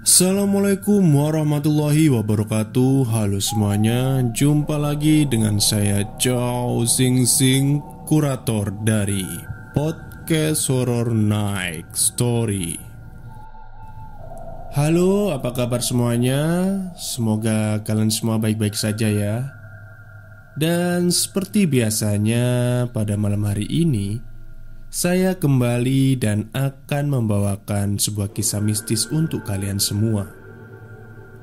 Assalamualaikum warahmatullahi wabarakatuh Halo semuanya Jumpa lagi dengan saya Chow Sing Sing Kurator dari Podcast Horror Night Story Halo apa kabar semuanya Semoga kalian semua baik-baik saja ya Dan seperti biasanya pada malam hari ini saya kembali dan akan membawakan sebuah kisah mistis untuk kalian semua.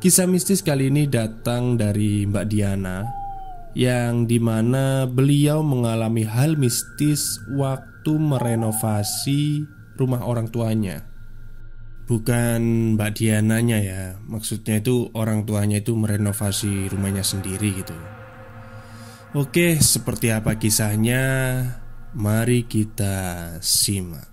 Kisah mistis kali ini datang dari Mbak Diana, yang dimana beliau mengalami hal mistis waktu merenovasi rumah orang tuanya. Bukan Mbak Diananya ya, maksudnya itu orang tuanya itu merenovasi rumahnya sendiri gitu. Oke, seperti apa kisahnya? Mari kita simak.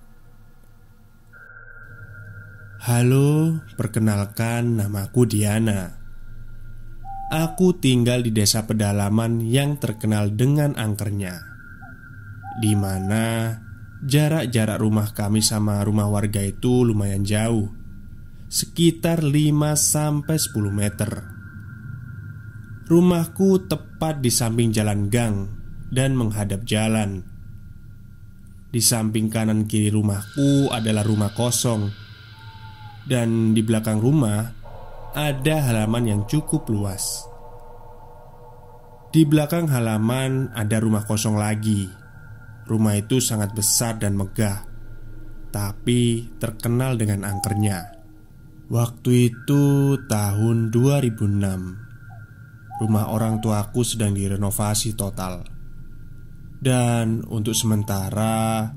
Halo, perkenalkan namaku Diana. Aku tinggal di desa pedalaman yang terkenal dengan angkernya. Di mana jarak-jarak rumah kami sama rumah warga itu lumayan jauh. Sekitar 5 sampai 10 meter. Rumahku tepat di samping jalan gang dan menghadap jalan di samping kanan kiri rumahku adalah rumah kosong Dan di belakang rumah Ada halaman yang cukup luas Di belakang halaman ada rumah kosong lagi Rumah itu sangat besar dan megah Tapi terkenal dengan angkernya Waktu itu tahun 2006 Rumah orang tuaku sedang direnovasi total dan untuk sementara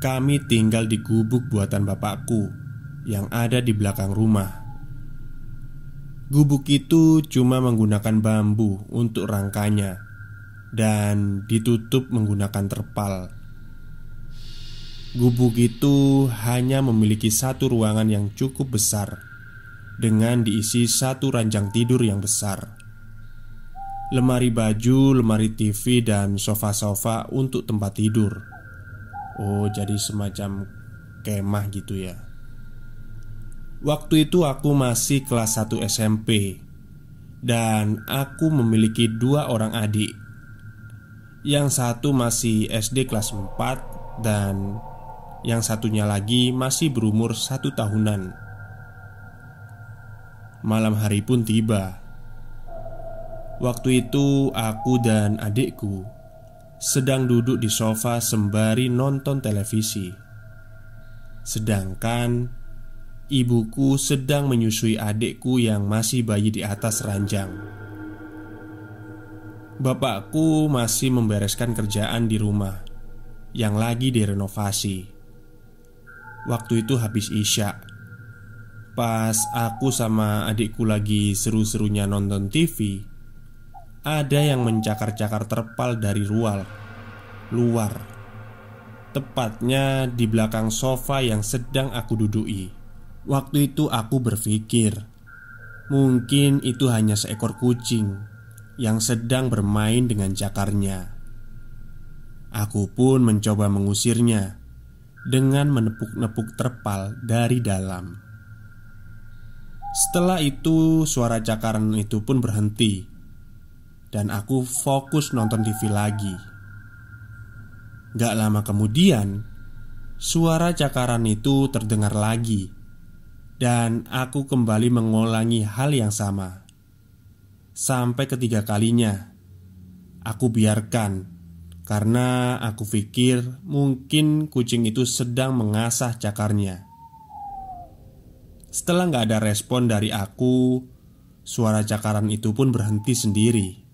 Kami tinggal di gubuk buatan bapakku Yang ada di belakang rumah Gubuk itu cuma menggunakan bambu untuk rangkanya Dan ditutup menggunakan terpal Gubuk itu hanya memiliki satu ruangan yang cukup besar Dengan diisi satu ranjang tidur yang besar lemari baju, lemari TV, dan sofa-sofa untuk tempat tidur. Oh, jadi semacam kemah gitu ya. Waktu itu aku masih kelas 1 SMP dan aku memiliki dua orang adik. Yang satu masih SD kelas 4 dan yang satunya lagi masih berumur satu tahunan. Malam hari pun tiba Waktu itu aku dan adikku sedang duduk di sofa sembari nonton televisi. Sedangkan ibuku sedang menyusui adikku yang masih bayi di atas ranjang. Bapakku masih membereskan kerjaan di rumah yang lagi direnovasi. Waktu itu habis Isya. Pas aku sama adikku lagi seru-serunya nonton TV, ada yang mencakar-cakar terpal dari rual luar, tepatnya di belakang sofa yang sedang aku duduki. Waktu itu aku berpikir, mungkin itu hanya seekor kucing yang sedang bermain dengan cakarnya. Aku pun mencoba mengusirnya dengan menepuk-nepuk terpal dari dalam. Setelah itu, suara cakaran itu pun berhenti dan aku fokus nonton TV lagi. Gak lama kemudian, suara cakaran itu terdengar lagi, dan aku kembali mengulangi hal yang sama. Sampai ketiga kalinya, aku biarkan karena aku pikir mungkin kucing itu sedang mengasah cakarnya. Setelah gak ada respon dari aku, suara cakaran itu pun berhenti sendiri.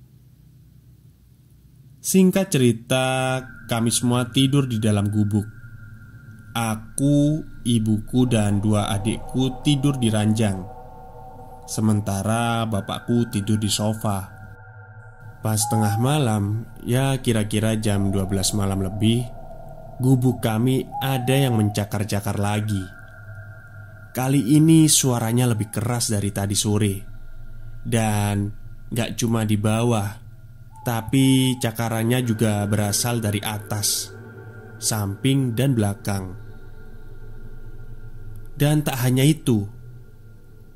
Singkat cerita, kami semua tidur di dalam gubuk. Aku, ibuku, dan dua adikku tidur di ranjang, sementara bapakku tidur di sofa. Pas tengah malam, ya kira-kira jam 12 malam lebih, gubuk kami ada yang mencakar-cakar lagi. Kali ini suaranya lebih keras dari tadi sore, dan gak cuma di bawah tapi cakarannya juga berasal dari atas Samping dan belakang Dan tak hanya itu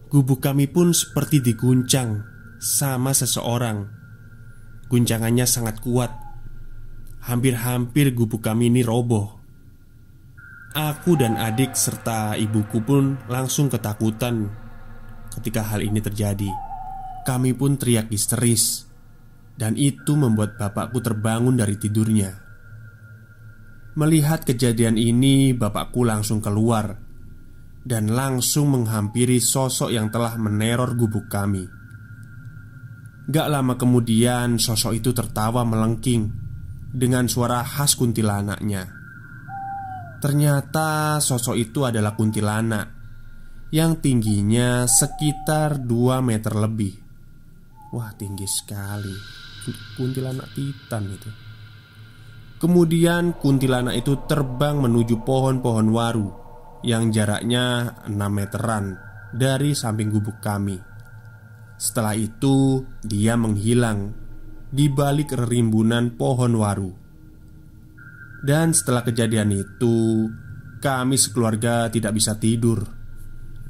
Gubuk kami pun seperti diguncang Sama seseorang Guncangannya sangat kuat Hampir-hampir gubuk kami ini roboh Aku dan adik serta ibuku pun langsung ketakutan ketika hal ini terjadi Kami pun teriak histeris dan itu membuat bapakku terbangun dari tidurnya Melihat kejadian ini, bapakku langsung keluar dan langsung menghampiri sosok yang telah meneror gubuk kami. Gak lama kemudian, sosok itu tertawa melengking dengan suara khas kuntilanaknya. Ternyata sosok itu adalah kuntilanak yang tingginya sekitar 2 meter lebih. Wah, tinggi sekali! kuntilanak Titan itu. Kemudian kuntilanak itu terbang menuju pohon-pohon waru yang jaraknya 6 meteran dari samping gubuk kami. Setelah itu, dia menghilang di balik rimbunan pohon waru. Dan setelah kejadian itu, kami sekeluarga tidak bisa tidur.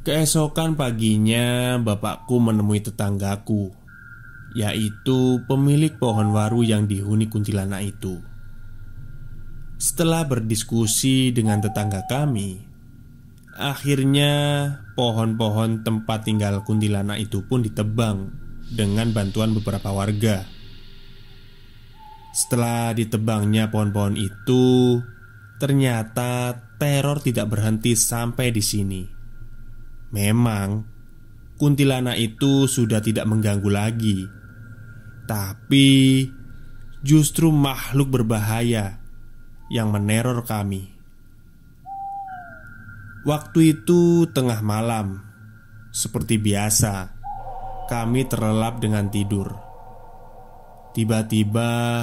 Keesokan paginya, bapakku menemui tetanggaku yaitu pemilik pohon waru yang dihuni kuntilanak itu. Setelah berdiskusi dengan tetangga kami, akhirnya pohon-pohon tempat tinggal kuntilanak itu pun ditebang dengan bantuan beberapa warga. Setelah ditebangnya pohon-pohon itu, ternyata teror tidak berhenti sampai di sini. Memang, kuntilanak itu sudah tidak mengganggu lagi tapi justru makhluk berbahaya yang meneror kami. Waktu itu tengah malam, seperti biasa, kami terlelap dengan tidur. Tiba-tiba,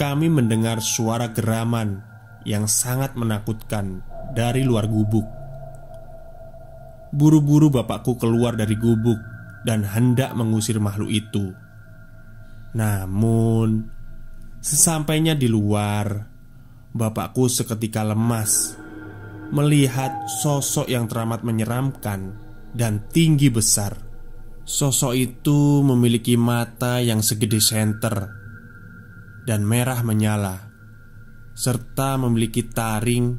kami mendengar suara geraman yang sangat menakutkan dari luar gubuk. Buru-buru bapakku keluar dari gubuk dan hendak mengusir makhluk itu. Namun, sesampainya di luar, bapakku seketika lemas melihat sosok yang teramat menyeramkan dan tinggi besar. Sosok itu memiliki mata yang segede senter dan merah menyala, serta memiliki taring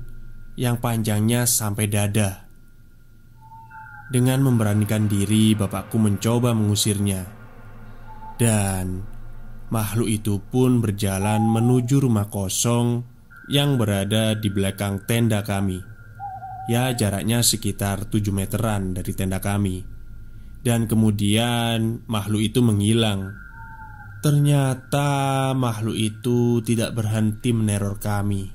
yang panjangnya sampai dada. Dengan memberanikan diri, bapakku mencoba mengusirnya, dan makhluk itu pun berjalan menuju rumah kosong yang berada di belakang tenda kami. Ya, jaraknya sekitar 7 meteran dari tenda kami. Dan kemudian makhluk itu menghilang. Ternyata makhluk itu tidak berhenti meneror kami.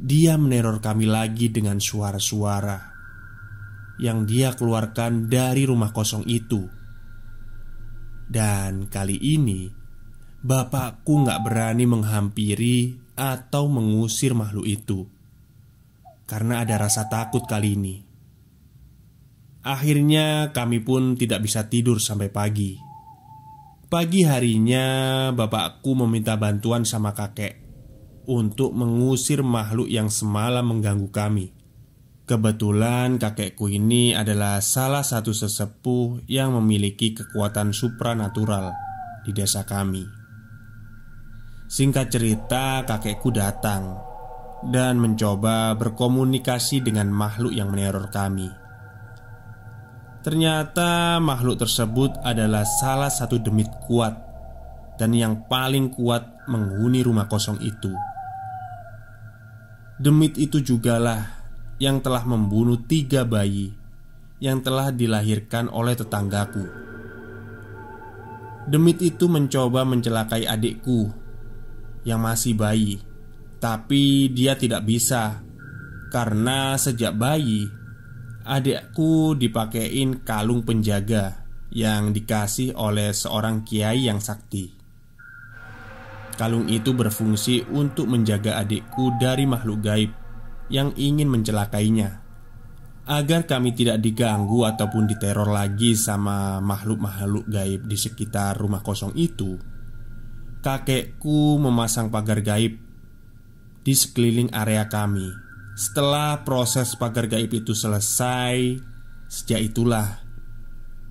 Dia meneror kami lagi dengan suara-suara yang dia keluarkan dari rumah kosong itu dan kali ini Bapakku gak berani menghampiri atau mengusir makhluk itu Karena ada rasa takut kali ini Akhirnya kami pun tidak bisa tidur sampai pagi Pagi harinya bapakku meminta bantuan sama kakek Untuk mengusir makhluk yang semalam mengganggu kami Kebetulan kakekku ini adalah salah satu sesepuh yang memiliki kekuatan supranatural di desa kami. Singkat cerita, kakekku datang dan mencoba berkomunikasi dengan makhluk yang meneror kami. Ternyata makhluk tersebut adalah salah satu demit kuat dan yang paling kuat menghuni rumah kosong itu. Demit itu jugalah yang telah membunuh tiga bayi yang telah dilahirkan oleh tetanggaku. Demit itu mencoba mencelakai adikku yang masih bayi, tapi dia tidak bisa karena sejak bayi adikku dipakein kalung penjaga yang dikasih oleh seorang kiai yang sakti. Kalung itu berfungsi untuk menjaga adikku dari makhluk gaib yang ingin mencelakainya agar kami tidak diganggu ataupun diteror lagi sama makhluk-makhluk gaib di sekitar rumah kosong itu. Kakekku memasang pagar gaib di sekeliling area kami. Setelah proses pagar gaib itu selesai, sejak itulah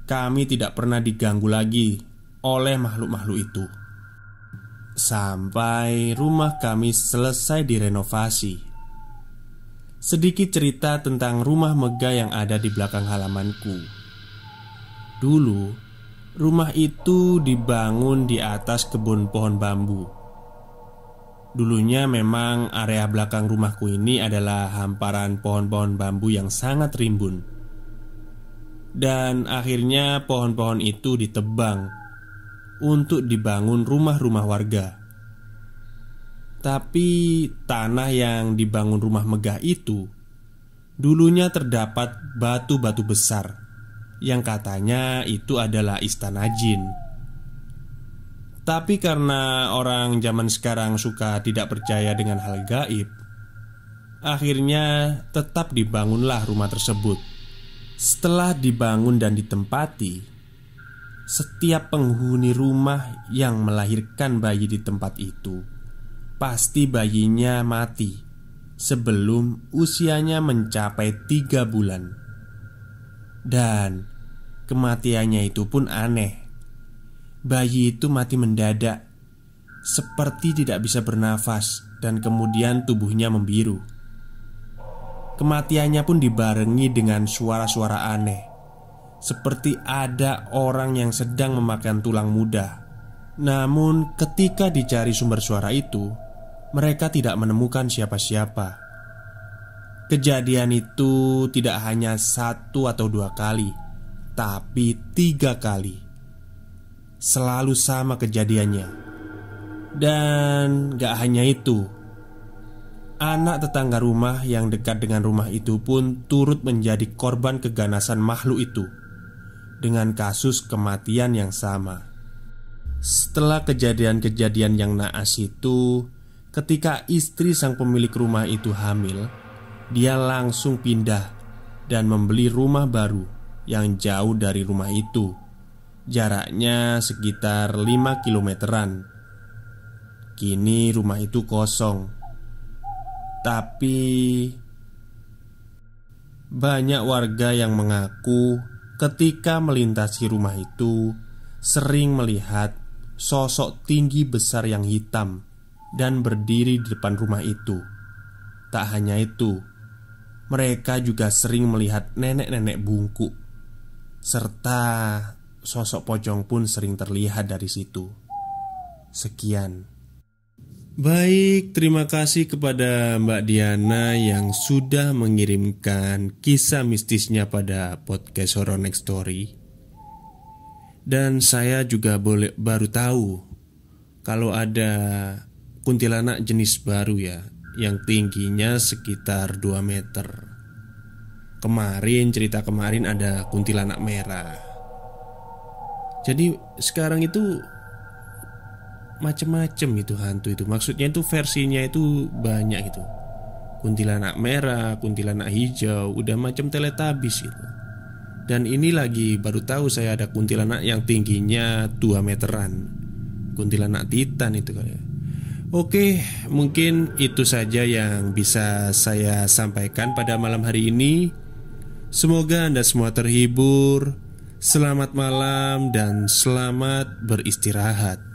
kami tidak pernah diganggu lagi oleh makhluk-makhluk itu. Sampai rumah kami selesai direnovasi. Sedikit cerita tentang rumah megah yang ada di belakang halamanku. Dulu, rumah itu dibangun di atas kebun pohon bambu. Dulunya memang area belakang rumahku ini adalah hamparan pohon-pohon bambu yang sangat rimbun. Dan akhirnya pohon-pohon itu ditebang untuk dibangun rumah-rumah warga. Tapi tanah yang dibangun rumah megah itu dulunya terdapat batu-batu besar yang katanya itu adalah istana jin. Tapi karena orang zaman sekarang suka tidak percaya dengan hal gaib, akhirnya tetap dibangunlah rumah tersebut. Setelah dibangun dan ditempati, setiap penghuni rumah yang melahirkan bayi di tempat itu pasti bayinya mati sebelum usianya mencapai tiga bulan. Dan kematiannya itu pun aneh. Bayi itu mati mendadak, seperti tidak bisa bernafas, dan kemudian tubuhnya membiru. Kematiannya pun dibarengi dengan suara-suara aneh, seperti ada orang yang sedang memakan tulang muda. Namun, ketika dicari sumber suara itu, mereka tidak menemukan siapa-siapa. Kejadian itu tidak hanya satu atau dua kali, tapi tiga kali. Selalu sama kejadiannya, dan gak hanya itu. Anak tetangga rumah yang dekat dengan rumah itu pun turut menjadi korban keganasan makhluk itu dengan kasus kematian yang sama. Setelah kejadian-kejadian yang naas itu, Ketika istri sang pemilik rumah itu hamil, dia langsung pindah dan membeli rumah baru yang jauh dari rumah itu. Jaraknya sekitar 5 kilometeran. Kini rumah itu kosong. Tapi banyak warga yang mengaku ketika melintasi rumah itu sering melihat sosok tinggi besar yang hitam dan berdiri di depan rumah itu. Tak hanya itu, mereka juga sering melihat nenek-nenek bungkuk, serta sosok pocong pun sering terlihat dari situ. Sekian. Baik, terima kasih kepada Mbak Diana yang sudah mengirimkan kisah mistisnya pada podcast Horror Next Story. Dan saya juga boleh baru tahu kalau ada kuntilanak jenis baru ya Yang tingginya sekitar 2 meter Kemarin cerita kemarin ada kuntilanak merah Jadi sekarang itu macem-macem itu hantu itu Maksudnya itu versinya itu banyak gitu Kuntilanak merah, kuntilanak hijau Udah macam teletabis gitu dan ini lagi baru tahu saya ada kuntilanak yang tingginya 2 meteran Kuntilanak Titan itu kali Oke, mungkin itu saja yang bisa saya sampaikan pada malam hari ini. Semoga Anda semua terhibur. Selamat malam dan selamat beristirahat.